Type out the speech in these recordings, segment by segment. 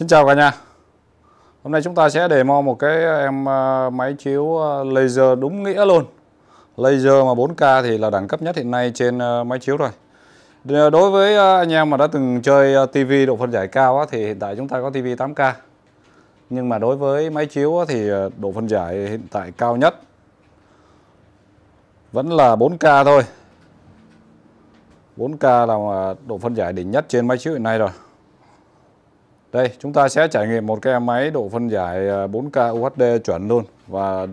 Xin chào cả nhà Hôm nay chúng ta sẽ demo một cái em ờ, máy chiếu ờ, laser đúng nghĩa luôn Laser mà 4K thì là đẳng cấp nhất hiện nay trên ờ, máy chiếu rồi Đối với anh em mà đã từng chơi TV độ phân giải cao á, thì hiện tại chúng ta có TV 8K Nhưng mà đối với máy chiếu thì độ phân giải hiện tại cao nhất Vẫn là 4K thôi 4K là độ phân giải đỉnh nhất trên máy chiếu hiện nay rồi đây, chúng ta sẽ trải nghiệm một cái máy độ phân giải 4K à, UHD chuẩn luôn và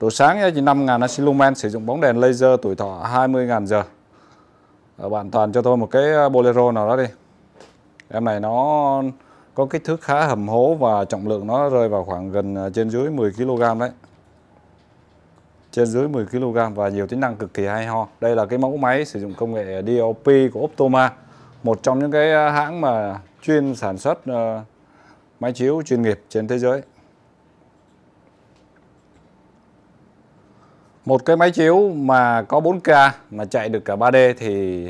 độ sáng chỉ 5.000 nasi lumen sử dụng bóng đèn laser tuổi thọ 20.000 giờ. Bạn toàn cho tôi một cái à, bolero nào đó đi. Em này nó có kích thước khá hầm hố và trọng lượng nó rơi vào khoảng gần à, trên dưới 10 kg đấy. Trên dưới 10 kg và nhiều tính năng cực kỳ hay ho. Đây là cái mẫu máy sử dụng công nghệ DLP của Optoma, một trong những cái hãng mà chuyên sản xuất ờ, máy chiếu chuyên nghiệp trên thế giới. Một cái máy chiếu mà có 4K mà chạy được cả 3D thì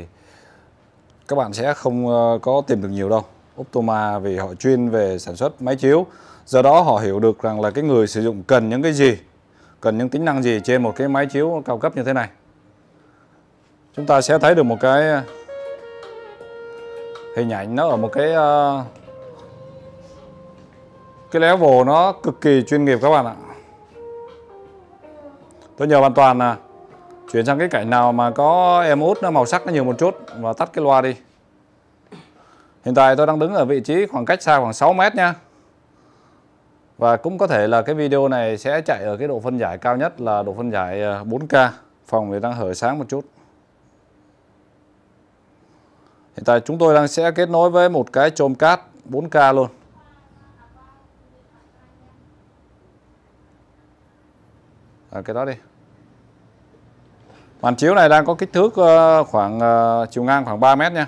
các bạn sẽ không ờ, có tìm được nhiều đâu. Optoma vì họ chuyên về sản xuất máy chiếu. Do đó họ hiểu được rằng là cái người sử dụng cần những cái gì, cần những tính năng gì trên một cái máy chiếu cao cấp như thế này. Chúng ta sẽ thấy được một cái hình ảnh nó ở một cái uh, cái level nó cực kỳ chuyên nghiệp các bạn ạ tôi nhờ bạn Toàn là chuyển sang cái cảnh nào mà có em út nó màu sắc nó nhiều một chút và tắt cái loa đi hiện tại tôi đang đứng ở vị trí khoảng cách xa khoảng 6 mét nha và cũng có thể là cái video này sẽ chạy ở cái độ phân giải cao nhất là độ phân giải 4K ờ, phòng thì đang hở sáng một chút Hiện tại chúng tôi đang sẽ kết nối với một cái chôm cát 4K luôn. À, cái đó đi. Màn chiếu này đang có kích thước ờ, khoảng ờ, chiều ngang khoảng 3 mét nha.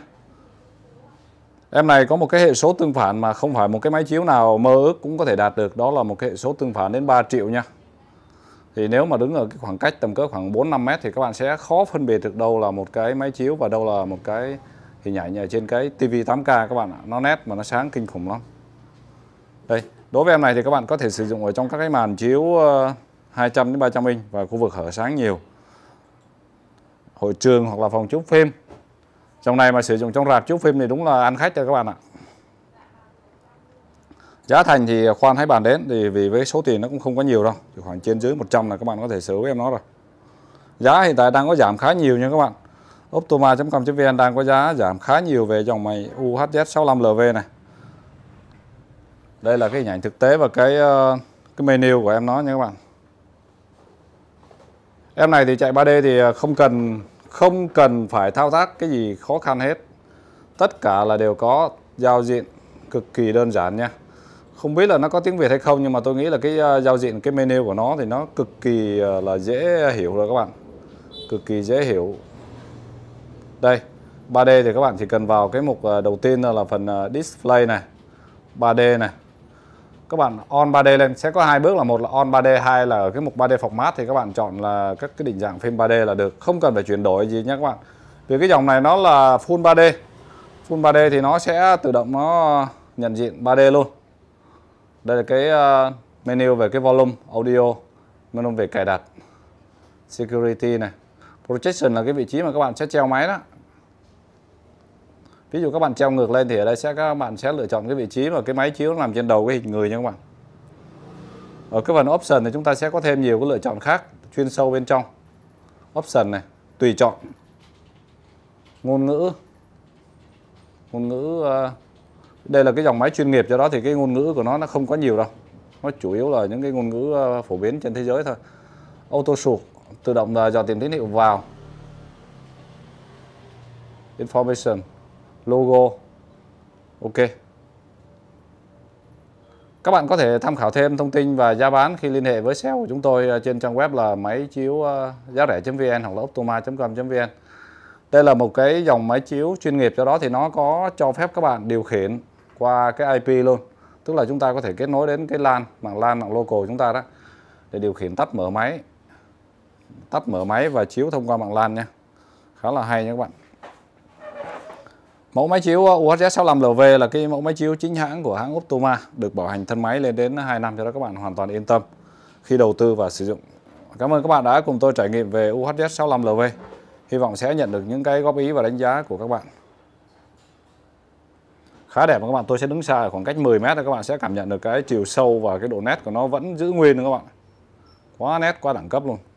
Em này có một cái hệ số tương phản mà không phải một cái máy chiếu nào mơ ước cũng có thể đạt được. Đó là một cái hệ số tương phản đến 3 triệu nha. Thì nếu mà đứng ở cái khoảng cách tầm cỡ khoảng 4-5 mét thì các bạn sẽ khó phân biệt được đâu là một cái máy chiếu và đâu là một cái hình ảnh ở trên cái TV 8K các bạn ạ nó nét mà nó sáng kinh khủng lắm đây đối với em này thì các bạn có thể sử dụng ở trong các cái màn chiếu 200 ờ, đến 300 inch và khu vực hở sáng nhiều hội trường hoặc là phòng chiếu phim trong này mà sử dụng trong rạp chiếu phim thì đúng là ăn khách cho các bạn ạ giá thành thì khoan hãy bàn đến thì vì với số tiền nó cũng không có nhiều đâu chỉ khoảng trên dưới 100 là các bạn có thể sử hữu em nó rồi giá hiện tại đang có giảm khá nhiều nha các bạn Optoma.com.vn đang có giá giảm khá nhiều về dòng máy UHZ65LV này. Đây là cái hình ảnh thực tế và cái ờ, cái menu của em nó nha các bạn. Em này thì chạy 3D thì ờ, không cần không cần phải thao tác cái gì khó khăn hết. Tất cả là đều có giao diện cực kỳ đơn giản nha. Không biết là nó có tiếng Việt hay không nhưng mà tôi nghĩ là cái ờ, giao diện cái menu của nó thì nó cực kỳ là dễ hiểu rồi các bạn. Cực kỳ dễ hiểu đây, 3D thì các bạn chỉ cần vào cái mục ờ, đầu tiên là phần ờ, display này, 3D này. Các bạn on 3D lên sẽ có hai bước là một là on 3D, hai là ở cái mục 3D format thì các bạn chọn là các cái định dạng phim 3D là được, không cần phải chuyển đổi gì nhé các bạn. Vì cái dòng này nó là full 3D. Full 3D thì nó sẽ tự động nó nhận diện 3D luôn. Đây là cái ờ, menu về cái volume audio, menu về cài đặt security này. Projection là cái vị trí mà các bạn sẽ treo máy đó ví dụ các bạn treo ngược lên thì ở đây sẽ các bạn sẽ lựa chọn cái vị trí mà cái máy chiếu nằm trên đầu cái hình người nha các bạn ở cái phần option thì chúng ta sẽ có thêm nhiều cái lựa chọn khác chuyên sâu bên trong option này tùy chọn ngôn ngữ ngôn ngữ ờ, đây là cái dòng máy chuyên nghiệp cho đó thì cái ngôn ngữ của nó nó không có nhiều đâu nó chủ yếu là những cái ngôn ngữ ờ, phổ biến trên thế giới thôi auto sụp tự động là ờ, dò tìm tín hiệu vào information logo ok các bạn có thể tham khảo thêm thông tin và giá bán khi liên hệ với sale của chúng tôi à, trên trang web là máy chiếu à, giá rẻ.vn hoặc là optoma.com.vn đây là một cái dòng máy chiếu chuyên nghiệp do đó thì nó có cho phép các bạn điều khiển qua cái IP luôn tức là chúng ta có thể kết nối đến cái LAN mạng LAN mạng local của chúng ta đó để điều khiển tắt mở máy tắt mở máy và chiếu thông qua mạng LAN nha khá là hay nha các bạn Mẫu máy chiếu ờ, UHS 65LV là cái mẫu máy chiếu chính hãng của hãng Optoma, được bảo hành thân máy lên đến 2 năm cho đó các bạn hoàn toàn yên tâm khi đầu tư và sử dụng. Cảm ơn các bạn đã cùng tôi trải nghiệm về UHS 65LV. Hy vọng sẽ nhận được những cái góp ý và đánh giá của các bạn. Khá đẹp các bạn, tôi sẽ đứng xa khoảng cách 10 mét các bạn sẽ cảm nhận được cái chiều sâu và cái độ nét của nó vẫn giữ nguyên các bạn. Quá nét, quá đẳng cấp luôn.